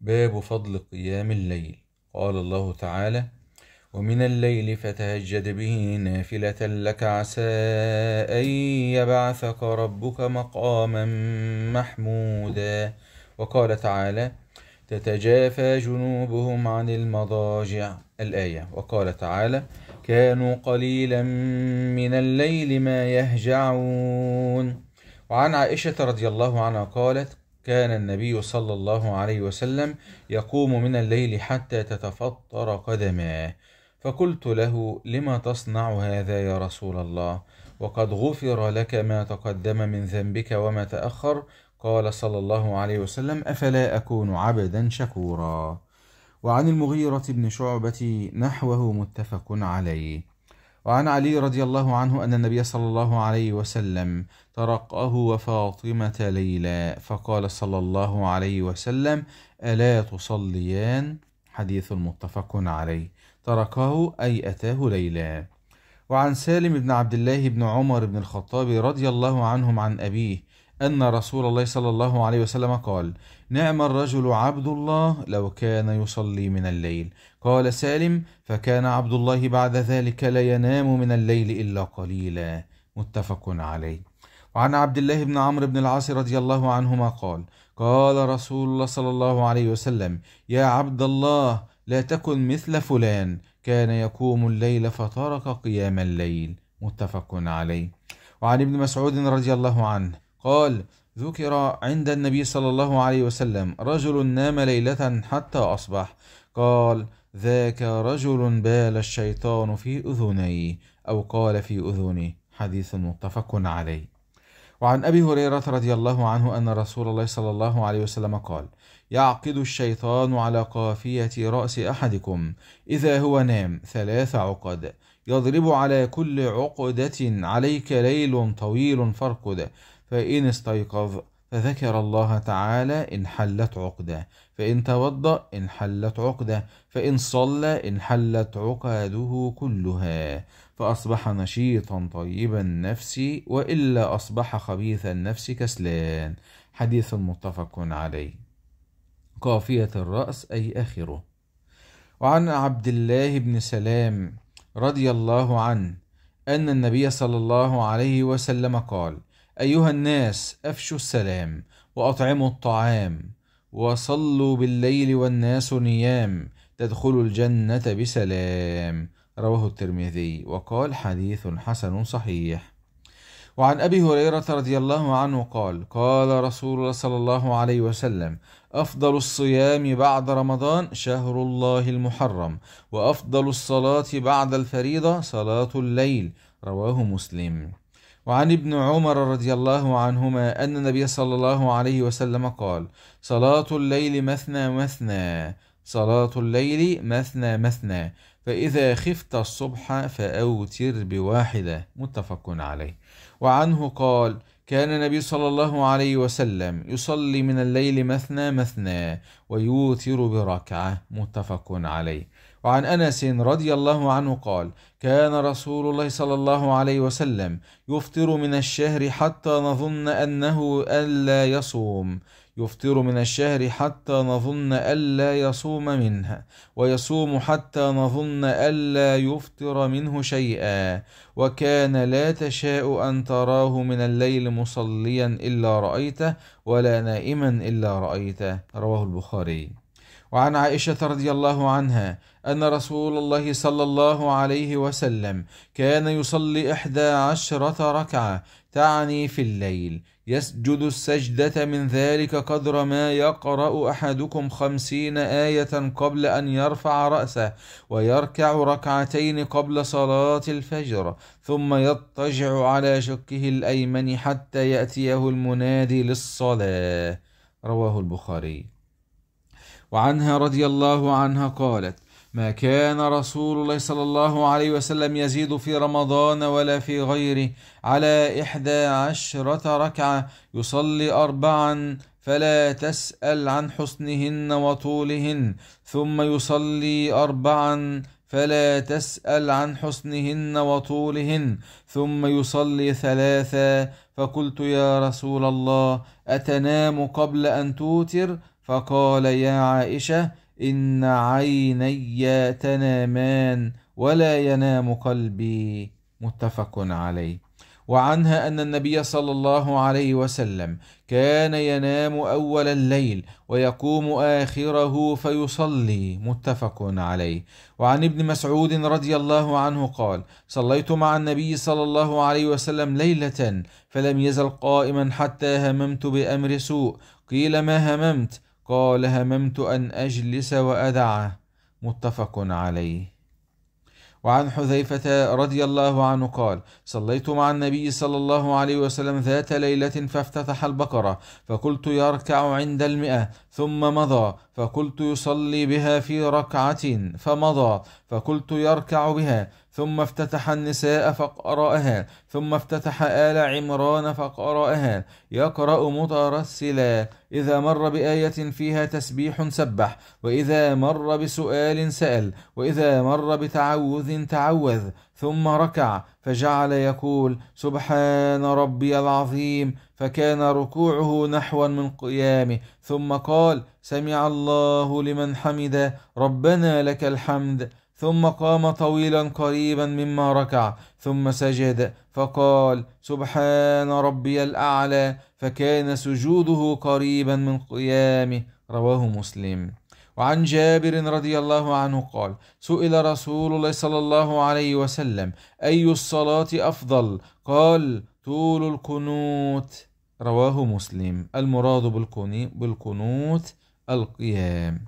باب فضل قيام الليل قال الله تعالى ومن الليل فتهجد به نافلة لك عسى أن يبعثك ربك مقاما محمودا وقال تعالى تتجافى جنوبهم عن المضاجع الآية وقال تعالى كانوا قليلا من الليل ما يهجعون وعن عائشة رضي الله عنها قالت كان النبي صلى الله عليه وسلم يقوم من الليل حتى تتفطر قدماه فقلت له لما تصنع هذا يا رسول الله وقد غفر لك ما تقدم من ذنبك وما تاخر قال صلى الله عليه وسلم افلا اكون عبدا شكورا وعن المغيره بن شعبه نحوه متفق عليه وعن علي رضي الله عنه أن النبي صلى الله عليه وسلم ترقاه وفاطمة ليلى فقال صلى الله عليه وسلم ألا تصليان حديث متفق عليه تركه أي أتاه ليلى وعن سالم بن عبد الله بن عمر بن الخطاب رضي الله عنهم عن أبيه أن رسول الله صلى الله عليه وسلم قال نعم الرجل عبد الله لو كان يصلي من الليل قال سالم فكان عبد الله بعد ذلك لا ينام من الليل إلا قليلا متفق عليه وعن عبد الله بن عمرو بن العاص رضي الله عنهما قال قال رسول الله صلى الله عليه وسلم يا عبد الله لا تكن مثل فلان كان يقوم الليل فترك قيام الليل متفق عليه وعن ابن مسعود رضي الله عنه قال ذكر عند النبي صلى الله عليه وسلم رجل نام ليلة حتى أصبح قال ذاك رجل بال الشيطان في أذني أو قال في أذني حديث متفق عليه وعن أبي هريرة رضي الله عنه أن رسول الله صلى الله عليه وسلم قال يعقد الشيطان على قافية رأس أحدكم إذا هو نام ثلاث عقد يضرب على كل عقدة عليك ليل طويل فارقد فإن استيقظ فذكر الله تعالى انحلت عقدة فإن توضأ انحلت عقدة فإن صلى انحلت عقاده كلها فأصبح نشيطا طيب النفس وإلا أصبح خبيث النفس كسلان حديث متفق عليه قافية الرأس أي آخره وعن عبد الله بن سلام رضي الله عنه أن النبي صلى الله عليه وسلم قال أيها الناس أفشوا السلام وأطعموا الطعام وصلوا بالليل والناس نيام تدخلوا الجنة بسلام رواه الترمذي وقال حديث حسن صحيح وعن أبي هريرة رضي الله عنه قال قال رسول الله صلى الله عليه وسلم أفضل الصيام بعد رمضان شهر الله المحرم وأفضل الصلاة بعد الفريضة صلاة الليل رواه مسلم وعن ابن عمر رضي الله عنهما أن النبي صلى الله عليه وسلم قال: صلاة الليل مثنى مثنى، صلاة الليل مثنى مثنى، فإذا خفت الصبح فأوتر بواحدة، متفق عليه. وعنه قال: كان النبي صلى الله عليه وسلم يصلي من الليل مثنى مثنى، ويوتر بركعة، متفق عليه. وعن انس رضي الله عنه قال كان رسول الله صلى الله عليه وسلم يفطر من الشهر حتى نظن انه الا يصوم يفطر من الشهر حتى نظن ألا يصوم منها ويصوم حتى نظن ألا يفطر منه شيئا وكان لا تشاء أن تراه من الليل مصليا إلا رأيته ولا نائما إلا رأيته رواه البخاري وعن عائشه رضي الله عنها ان رسول الله صلى الله عليه وسلم كان يصلي احدى عشره ركعه تعني في الليل يسجد السجده من ذلك قدر ما يقرا احدكم خمسين ايه قبل ان يرفع راسه ويركع ركعتين قبل صلاه الفجر ثم يضطجع على شكه الايمن حتى ياتيه المنادي للصلاه رواه البخاري وعنها رضي الله عنها قالت ما كان رسول الله صلى الله عليه وسلم يزيد في رمضان ولا في غيره على إحدى عشرة ركعة يصلي أربعا فلا تسأل عن حسنهن وطولهن ثم يصلي أربعا فلا تسأل عن حسنهن وطولهن ثم يصلي ثلاثا فقلت يا رسول الله أتنام قبل أن توتر فقال يا عائشة إن عيني تنامان ولا ينام قلبي متفق عليه وعنها أن النبي صلى الله عليه وسلم كان ينام أول الليل ويقوم آخره فيصلي متفق عليه وعن ابن مسعود رضي الله عنه قال صليت مع النبي صلى الله عليه وسلم ليلة فلم يزل قائما حتى هممت بأمر سوء قيل ما هممت قال هممت أن أجلس وأدعه متفق عليه وعن حذيفة رضي الله عنه قال: صليت مع النبي صلى الله عليه وسلم ذات ليلة فافتتح البقرة، فقلت يركع عند المئة، ثم مضى فقلت يصلي بها في ركعة فمضى فقلت يركع بها ثم افتتح النساء فقرأها ثم افتتح آل عمران فقرأها يقرأ مترسلا إذا مر بآية فيها تسبيح سبح وإذا مر بسؤال سأل وإذا مر بتعوذ تعوذ ثم ركع فجعل يقول سبحان ربي العظيم فكان ركوعه نحوا من قيامه ثم قال سمع الله لمن حمد ربنا لك الحمد ثم قام طويلا قريبا مما ركع ثم سجد فقال سبحان ربي الاعلى فكان سجوده قريبا من قيامه رواه مسلم وعن جابر رضي الله عنه قال سئل رسول الله صلى الله عليه وسلم أي الصلاة أفضل قال طول القنوت رواه مسلم المراد بالقنوت القيام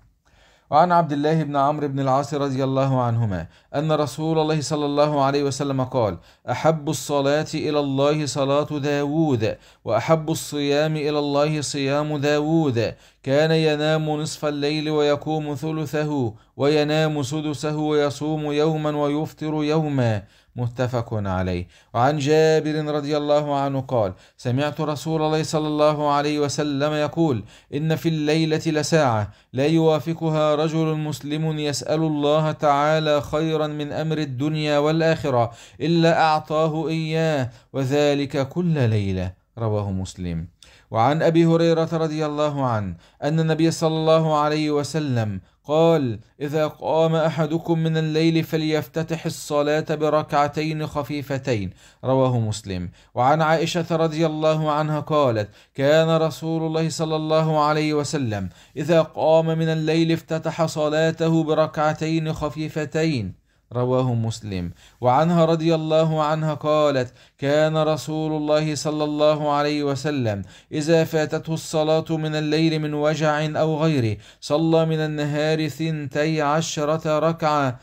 وعن عبد الله بن عمرو بن العاص رضي الله عنهما أن رسول الله صلى الله عليه وسلم قال أحب الصلاة إلى الله صلاة داود وأحب الصيام إلى الله صيام داود كان ينام نصف الليل ويقوم ثلثه وينام سدسه ويصوم يوما ويفطر يوما متفق عليه وعن جابر رضي الله عنه قال سمعت رسول الله صلى الله عليه وسلم يقول ان في الليله لساعه لا يوافقها رجل مسلم يسال الله تعالى خيرا من امر الدنيا والاخره الا اعطاه اياه وذلك كل ليله رواه مسلم وعن ابي هريره رضي الله عنه ان النبي صلى الله عليه وسلم قال اذا قام احدكم من الليل فليفتتح الصلاه بركعتين خفيفتين رواه مسلم وعن عائشه رضي الله عنها قالت كان رسول الله صلى الله عليه وسلم اذا قام من الليل افتتح صلاته بركعتين خفيفتين رواه مسلم وعنها رضي الله عنها قالت كان رسول الله صلى الله عليه وسلم اذا فاتته الصلاه من الليل من وجع او غيره صلى من النهار ثنتي عشره ركعه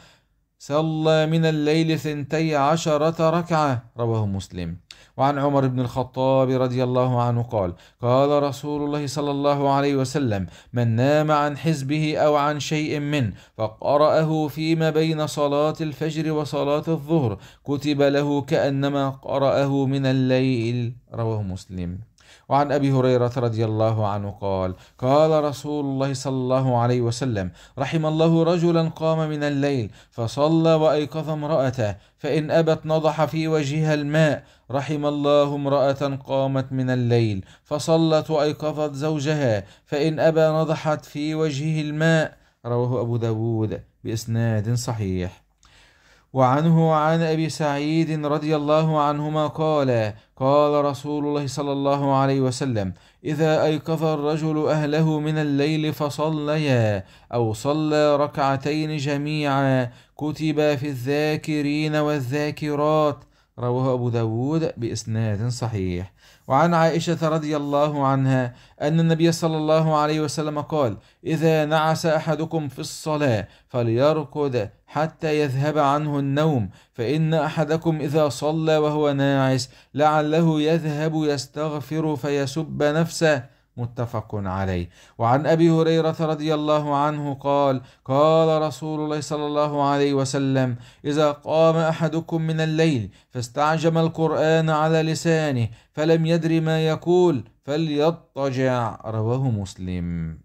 صلى من الليل ثنتي عشرة ركعة رواه مسلم وعن عمر بن الخطاب رضي الله عنه قال قال رسول الله صلى الله عليه وسلم من نام عن حزبه أو عن شيء منه فقرأه فيما بين صلاة الفجر وصلاة الظهر كتب له كأنما قرأه من الليل رواه مسلم وعن أبي هريرة رضي الله عنه قال قال رسول الله صلى الله عليه وسلم رحم الله رجلا قام من الليل فصلى وأيقظ امرأته فإن أبت نضح في وجهها الماء رحم الله امرأة قامت من الليل فصلت وأيقظت زوجها فإن أبى نضحت في وجهه الماء رواه أبو داود بإسناد صحيح وعنه عن أبي سعيد رضي الله عنهما قال قال رسول الله صلى الله عليه وسلم إذا أيقظ الرجل أهله من الليل فصليا أو صلى ركعتين جميعا كتب في الذاكرين والذاكرات رواه أبو داود بإسناد صحيح وعن عائشة رضي الله عنها أن النبي صلى الله عليه وسلم قال إذا نعس أحدكم في الصلاة فليركض حتى يذهب عنه النوم فإن أحدكم إذا صلى وهو ناعس لعله يذهب يستغفر فيسب نفسه متفق عليه وعن ابي هريره رضي الله عنه قال قال رسول الله صلى الله عليه وسلم اذا قام احدكم من الليل فاستعجم القران على لسانه فلم يدر ما يقول فليضطجع رواه مسلم